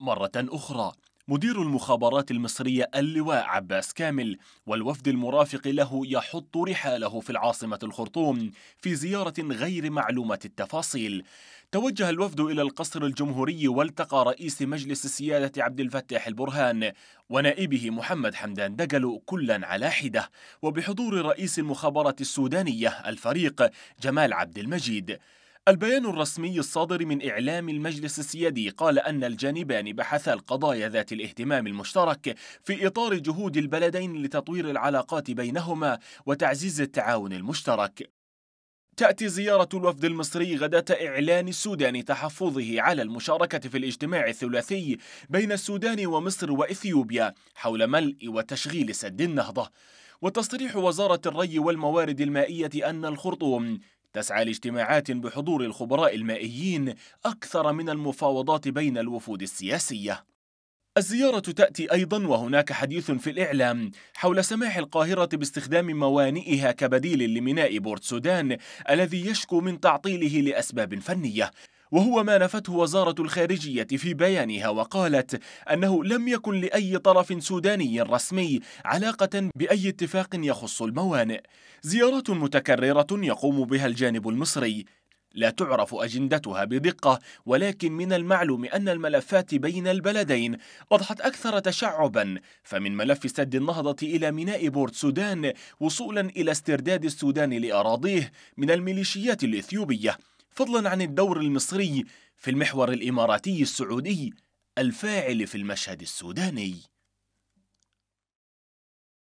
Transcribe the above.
مرة أخرى مدير المخابرات المصرية اللواء عباس كامل والوفد المرافق له يحط رحاله في العاصمة الخرطوم في زيارة غير معلومة التفاصيل توجه الوفد إلى القصر الجمهوري والتقى رئيس مجلس السيادة عبد الفتاح البرهان ونائبه محمد حمدان دقلو كلا على حدة وبحضور رئيس المخابرة السودانية الفريق جمال عبد المجيد البيان الرسمي الصادر من إعلام المجلس السيادي قال أن الجانبان بحثا القضايا ذات الاهتمام المشترك في إطار جهود البلدين لتطوير العلاقات بينهما وتعزيز التعاون المشترك تأتي زيارة الوفد المصري غداة إعلان السودان تحفظه على المشاركة في الاجتماع الثلاثي بين السودان ومصر وإثيوبيا حول ملء وتشغيل سد النهضة وتصريح وزارة الري والموارد المائية أن الخرطوم تسعى لاجتماعات بحضور الخبراء المائيين أكثر من المفاوضات بين الوفود السياسية الزيارة تأتي أيضا وهناك حديث في الإعلام حول سماح القاهرة باستخدام موانئها كبديل لميناء بورت سودان الذي يشكو من تعطيله لأسباب فنية وهو ما نفته وزارة الخارجية في بيانها وقالت أنه لم يكن لأي طرف سوداني رسمي علاقة بأي اتفاق يخص الموانئ زيارات متكررة يقوم بها الجانب المصري لا تعرف أجندتها بدقة ولكن من المعلوم أن الملفات بين البلدين أضحت أكثر تشعبا فمن ملف سد النهضة إلى ميناء بورت سودان وصولا إلى استرداد السودان لأراضيه من الميليشيات الإثيوبية فضلا عن الدور المصري في المحور الإماراتي السعودي الفاعل في المشهد السوداني